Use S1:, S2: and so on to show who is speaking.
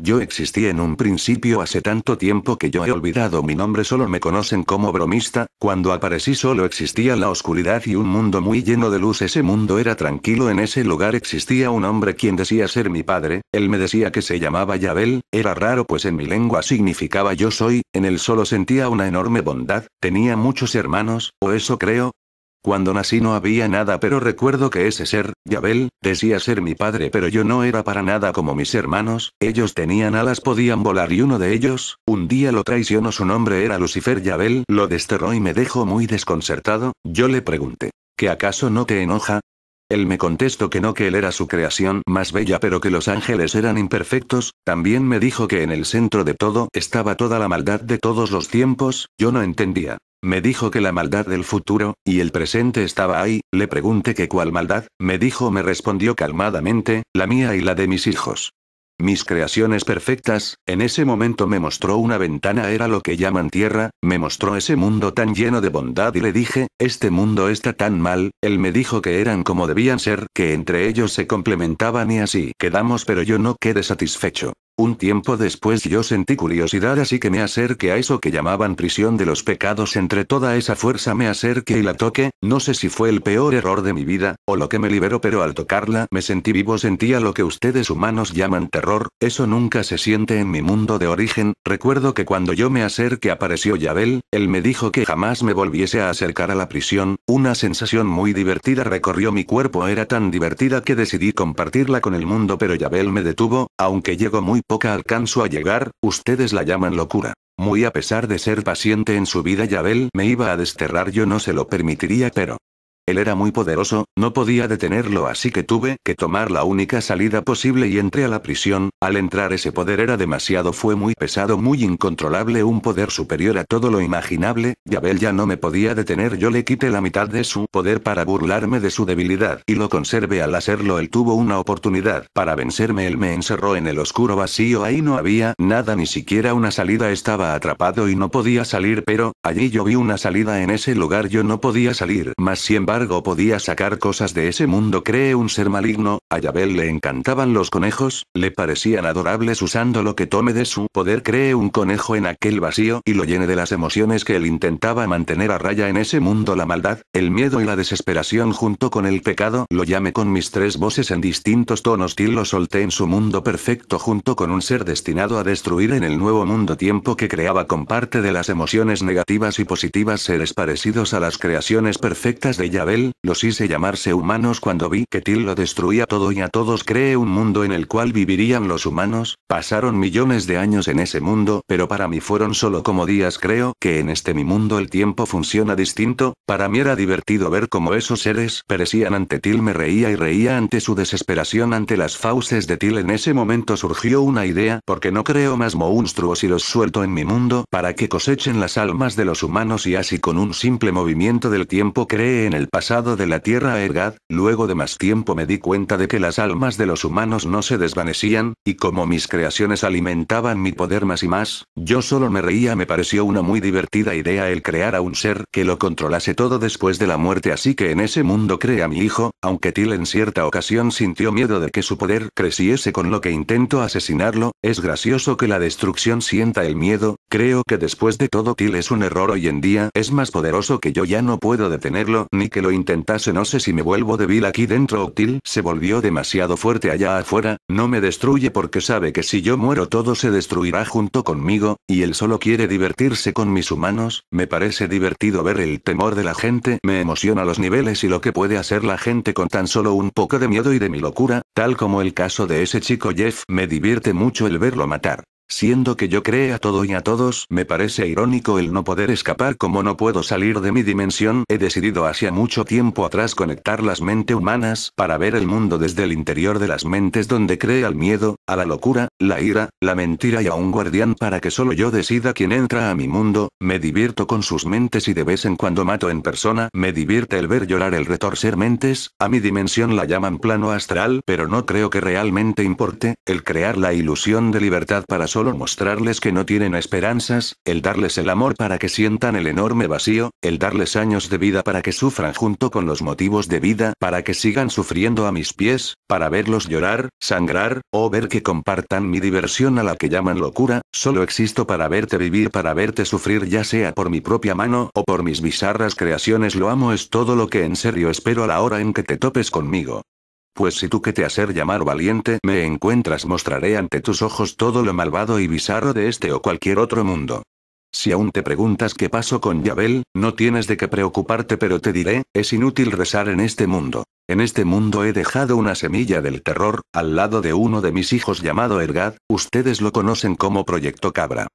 S1: Yo existí en un principio hace tanto tiempo que yo he olvidado mi nombre, solo me conocen como bromista, cuando aparecí solo existía la oscuridad y un mundo muy lleno de luz, ese mundo era tranquilo, en ese lugar existía un hombre quien decía ser mi padre, él me decía que se llamaba Yabel, era raro pues en mi lengua significaba yo soy, en él solo sentía una enorme bondad, tenía muchos hermanos, o eso creo, cuando nací no había nada, pero recuerdo que ese ser, Yabel, decía ser mi padre, pero yo no era para nada como mis hermanos, ellos tenían alas, podían volar y uno de ellos, un día lo traicionó, su nombre era Lucifer Yabel, lo desterró y me dejó muy desconcertado, yo le pregunté, ¿que acaso no te enoja? Él me contestó que no, que él era su creación más bella, pero que los ángeles eran imperfectos, también me dijo que en el centro de todo estaba toda la maldad de todos los tiempos, yo no entendía. Me dijo que la maldad del futuro, y el presente estaba ahí, le pregunté que cuál maldad, me dijo, me respondió calmadamente, la mía y la de mis hijos. Mis creaciones perfectas, en ese momento me mostró una ventana, era lo que llaman tierra, me mostró ese mundo tan lleno de bondad y le dije, este mundo está tan mal, él me dijo que eran como debían ser, que entre ellos se complementaban y así quedamos, pero yo no quedé satisfecho. Un tiempo después yo sentí curiosidad así que me acerqué a eso que llamaban prisión de los pecados entre toda esa fuerza me acerqué y la toqué, no sé si fue el peor error de mi vida, o lo que me liberó pero al tocarla me sentí vivo sentía lo que ustedes humanos llaman terror, eso nunca se siente en mi mundo de origen, recuerdo que cuando yo me acerqué apareció Yabel, él me dijo que jamás me volviese a acercar a la prisión, una sensación muy divertida recorrió mi cuerpo era tan divertida que decidí compartirla con el mundo pero Yabel me detuvo, aunque llegó muy poca alcanzo a llegar, ustedes la llaman locura. Muy a pesar de ser paciente en su vida Yabel me iba a desterrar yo no se lo permitiría pero, él era muy poderoso, no podía detenerlo así que tuve que tomar la única salida posible y entré a la prisión, al entrar ese poder era demasiado fue muy pesado muy incontrolable un poder superior a todo lo imaginable, Yabel ya no me podía detener yo le quité la mitad de su poder para burlarme de su debilidad y lo conservé al hacerlo él tuvo una oportunidad para vencerme él me encerró en el oscuro vacío ahí no había nada ni siquiera una salida estaba atrapado y no podía salir pero, allí yo vi una salida en ese lugar yo no podía salir más sin podía sacar cosas de ese mundo cree un ser maligno, a Yabel le encantaban los conejos, le parecían adorables usando lo que tome de su poder cree un conejo en aquel vacío y lo llene de las emociones que él intentaba mantener a raya en ese mundo la maldad, el miedo y la desesperación junto con el pecado lo llame con mis tres voces en distintos tonos y lo solté en su mundo perfecto junto con un ser destinado a destruir en el nuevo mundo tiempo que creaba con parte de las emociones negativas y positivas seres parecidos a las creaciones perfectas de Yabel él los hice llamarse humanos cuando vi que Til lo destruía todo y a todos cree un mundo en el cual vivirían los humanos, pasaron millones de años en ese mundo, pero para mí fueron solo como días creo que en este mi mundo el tiempo funciona distinto, para mí era divertido ver cómo esos seres perecían ante Til me reía y reía ante su desesperación ante las fauces de Til en ese momento surgió una idea, porque no creo más monstruos y los suelto en mi mundo para que cosechen las almas de los humanos y así con un simple movimiento del tiempo cree en el pasado de la Tierra a Ergad, luego de más tiempo me di cuenta de que las almas de los humanos no se desvanecían, y como mis creaciones alimentaban mi poder más y más, yo solo me reía, me pareció una muy divertida idea el crear a un ser que lo controlase todo después de la muerte, así que en ese mundo crea a mi hijo, aunque Til en cierta ocasión sintió miedo de que su poder creciese con lo que intento asesinarlo, es gracioso que la destrucción sienta el miedo, creo que después de todo Til es un error hoy en día, es más poderoso que yo ya no puedo detenerlo ni que lo intentase no sé si me vuelvo débil aquí dentro Octil se volvió demasiado fuerte allá afuera, no me destruye porque sabe que si yo muero todo se destruirá junto conmigo, y él solo quiere divertirse con mis humanos, me parece divertido ver el temor de la gente, me emociona los niveles y lo que puede hacer la gente con tan solo un poco de miedo y de mi locura, tal como el caso de ese chico Jeff me divierte mucho el verlo matar. Siendo que yo a todo y a todos, me parece irónico el no poder escapar como no puedo salir de mi dimensión, he decidido hacía mucho tiempo atrás conectar las mentes humanas para ver el mundo desde el interior de las mentes donde cree al miedo, a la locura, la ira, la mentira y a un guardián para que solo yo decida quién entra a mi mundo, me divierto con sus mentes y de vez en cuando mato en persona, me divierte el ver llorar el retorcer mentes, a mi dimensión la llaman plano astral pero no creo que realmente importe, el crear la ilusión de libertad para solo mostrarles que no tienen esperanzas, el darles el amor para que sientan el enorme vacío, el darles años de vida para que sufran junto con los motivos de vida, para que sigan sufriendo a mis pies, para verlos llorar, sangrar, o ver que compartan mi diversión a la que llaman locura, solo existo para verte vivir, para verte sufrir ya sea por mi propia mano o por mis bizarras creaciones, lo amo es todo lo que en serio espero a la hora en que te topes conmigo. Pues si tú que te hacer llamar valiente me encuentras mostraré ante tus ojos todo lo malvado y bizarro de este o cualquier otro mundo. Si aún te preguntas qué pasó con Yabel, no tienes de qué preocuparte pero te diré, es inútil rezar en este mundo. En este mundo he dejado una semilla del terror, al lado de uno de mis hijos llamado Ergad, ustedes lo conocen como Proyecto Cabra.